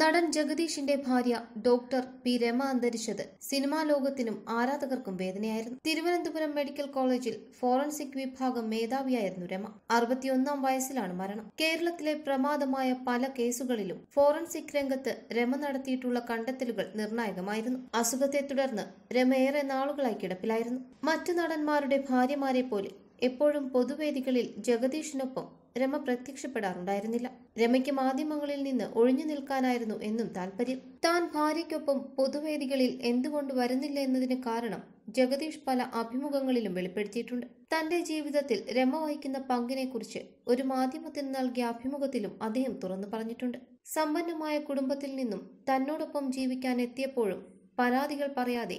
നടൻ ജഗദീഷിന്റെ ഭാര്യ doctor P Rama അന്തരിച്ചത് സിനിമാ ലോകത്തിനും ആരാധകർക്കും വേദനയായിരുന്നു തിരുവനന്തപുരം മെഡിക്കൽ കോളേജിൽ ഫോറൻസിക് വിഭാഗം മേധാവിയായിരുന്നു രമ അറുപത്തിയൊന്നാം വയസ്സിലാണ് മരണം കേരളത്തിലെ പ്രമാദമായ പല കേസുകളിലും ഫോറൻസിക് രംഗത്ത് രമ നടത്തിയിട്ടുള്ള കണ്ടെത്തലുകൾ നിർണായകമായിരുന്നു അസുഖത്തെ തുടർന്ന് രമ ഏറെ നാളുകളായി കിടപ്പിലായിരുന്നു മറ്റു നടന്മാരുടെ ഭാര്യമാരെ പോലെ എപ്പോഴും പൊതുവേദികളിൽ ജഗദീഷിനൊപ്പം രമ പ്രത്യക്ഷപ്പെടാറുണ്ടായിരുന്നില്ല രമയ്ക്ക് മാധ്യമങ്ങളിൽ നിന്ന് ഒഴിഞ്ഞു നിൽക്കാനായിരുന്നു എന്നും താല്പര്യം താൻ ഭാര്യയ്ക്കൊപ്പം പൊതുവേദികളിൽ എന്തുകൊണ്ട് വരുന്നില്ല എന്നതിന് കാരണം ജഗദീഷ് പല അഭിമുഖങ്ങളിലും വെളിപ്പെടുത്തിയിട്ടുണ്ട് തന്റെ ജീവിതത്തിൽ രമ വഹിക്കുന്ന പങ്കിനെക്കുറിച്ച് ഒരു മാധ്യമത്തിന് നൽകിയ അഭിമുഖത്തിലും അദ്ദേഹം തുറന്നു പറഞ്ഞിട്ടുണ്ട് സമ്പന്നമായ കുടുംബത്തിൽ നിന്നും തന്നോടൊപ്പം ജീവിക്കാൻ എത്തിയപ്പോഴും പരാതികൾ പറയാതെ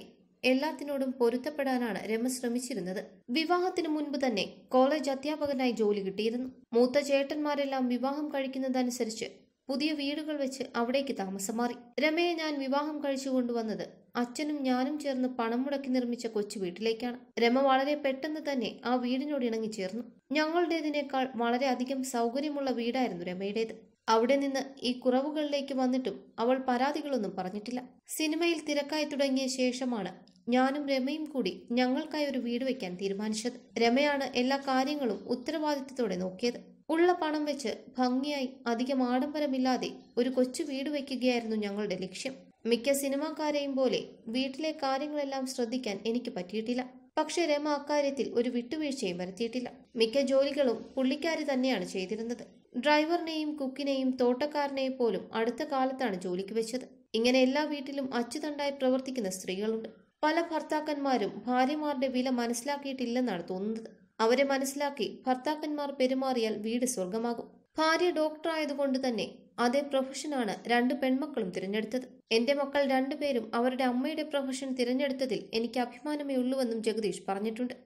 എല്ലാത്തിനോടും പൊരുത്തപ്പെടാനാണ് രമ ശ്രമിച്ചിരുന്നത് വിവാഹത്തിനു മുൻപ് തന്നെ കോളേജ് അധ്യാപകനായി ജോലി കിട്ടിയിരുന്നു മൂത്ത ചേട്ടന്മാരെല്ലാം വിവാഹം കഴിക്കുന്നതനുസരിച്ച് പുതിയ വീടുകൾ വെച്ച് അവിടേക്ക് താമസം മാറി രമയെ ഞാൻ വിവാഹം കഴിച്ചു കൊണ്ടുവന്നത് അച്ഛനും ഞാനും ചേർന്ന് പണം മുടക്കി നിർമ്മിച്ച കൊച്ചു വീട്ടിലേക്കാണ് രമ വളരെ പെട്ടെന്ന് തന്നെ ആ വീടിനോട് ഇണങ്ങി ചേർന്നു ഞങ്ങളുടേതിനേക്കാൾ വളരെയധികം സൗകര്യമുള്ള വീടായിരുന്നു രമയുടേത് അവിടെ നിന്ന് ഈ കുറവുകളിലേക്ക് വന്നിട്ടും അവൾ പരാതികളൊന്നും പറഞ്ഞിട്ടില്ല സിനിമയിൽ തിരക്കായി തുടങ്ങിയ ശേഷമാണ് ഞാനും രമയും കൂടി ഞങ്ങൾക്കായി ഒരു വീട് വയ്ക്കാൻ തീരുമാനിച്ചത് രമയാണ് എല്ലാ കാര്യങ്ങളും ഉത്തരവാദിത്വത്തോടെ നോക്കിയത് ഉള്ള പണം വെച്ച് ഭംഗിയായി അധികം ആഡംബരമില്ലാതെ ഒരു കൊച്ചു വീട് വയ്ക്കുകയായിരുന്നു ഞങ്ങളുടെ ലക്ഷ്യം മിക്ക സിനിമാക്കാരെയും പോലെ വീട്ടിലെ കാര്യങ്ങളെല്ലാം ശ്രദ്ധിക്കാൻ എനിക്ക് പറ്റിയിട്ടില്ല പക്ഷെ രമ അക്കാര്യത്തിൽ ഒരു വിട്ടുവീഴ്ചയും വരുത്തിയിട്ടില്ല മിക്ക ജോലികളും പുള്ളിക്കാരി തന്നെയാണ് ചെയ്തിരുന്നത് ഡ്രൈവറിനെയും കുക്കിനെയും തോട്ടക്കാരനെയും പോലും അടുത്ത കാലത്താണ് ജോലിക്ക് വെച്ചത് ഇങ്ങനെ എല്ലാ വീട്ടിലും അച്ചുതണ്ടായി പ്രവർത്തിക്കുന്ന സ്ത്രീകളുണ്ട് പല ഭർത്താക്കന്മാരും ഭാര്യമാരുടെ വില മനസ്സിലാക്കിയിട്ടില്ലെന്നാണ് തോന്നുന്നത് അവരെ മനസ്സിലാക്കി ഭർത്താക്കന്മാർ പെരുമാറിയാൽ വീട് സ്വർഗമാകും ഭാര്യ ഡോക്ടർ ആയതുകൊണ്ട് തന്നെ അതേ പ്രൊഫഷനാണ് രണ്ട് പെൺമക്കളും തിരഞ്ഞെടുത്തത് എന്റെ മക്കൾ രണ്ടുപേരും അവരുടെ അമ്മയുടെ പ്രൊഫഷൻ തിരഞ്ഞെടുത്തതിൽ എനിക്ക് അഭിമാനമേ ഉള്ളൂവെന്നും ജഗദീഷ് പറഞ്ഞിട്ടുണ്ട്